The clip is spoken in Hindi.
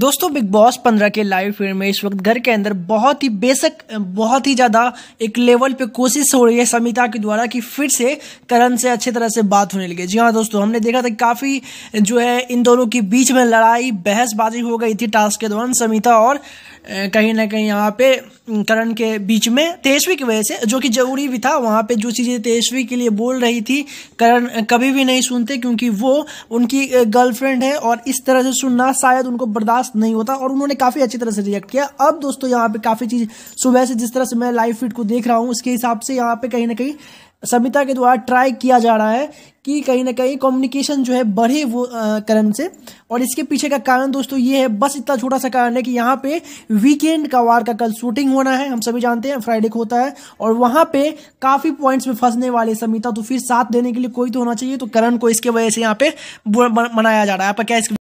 दोस्तों बिग बॉस पंद्रह के लाइव फीड में इस वक्त घर के अंदर बहुत ही बेसक बहुत ही ज़्यादा एक लेवल पे कोशिश हो रही है समिता के द्वारा कि फिर से करण से अच्छे तरह से बात होने लगी जी हाँ दोस्तों हमने देखा था काफ़ी जो है इन दोनों के बीच में लड़ाई बहसबाजी हो गई थी टास्क के दौरान समिता और कहीं ना कहीं यहाँ पे करण के बीच में तेजस्वी की वजह से जो कि जरूरी भी था वहाँ पे जो चीज़ें तेजस्वी के लिए बोल रही थी करण कभी भी नहीं सुनते क्योंकि वो उनकी गर्लफ्रेंड है और इस तरह से सुनना शायद उनको बर्दाश्त नहीं होता और उन्होंने काफ़ी अच्छी तरह से रिएक्ट किया अब दोस्तों यहाँ पर काफ़ी चीज़ सुबह से जिस तरह से मैं लाइव फीड को देख रहा हूँ उसके हिसाब से यहाँ पर कहीं ना कहीं समिता के द्वारा ट्राई किया जा रहा है कि कहीं ना कहीं कम्युनिकेशन जो है बढ़े वो करण से और इसके पीछे का कारण दोस्तों ये है बस इतना छोटा सा कारण है कि यहाँ पे वीकेंड का वार का कल शूटिंग होना है हम सभी जानते हैं फ्राइडे को होता है और वहाँ पे काफ़ी पॉइंट्स में फंसने वाले समिता तो फिर साथ देने के लिए कोई तो होना चाहिए तो करण को इसके वजह से यहाँ पे मनाया जा रहा है आपका क्या इस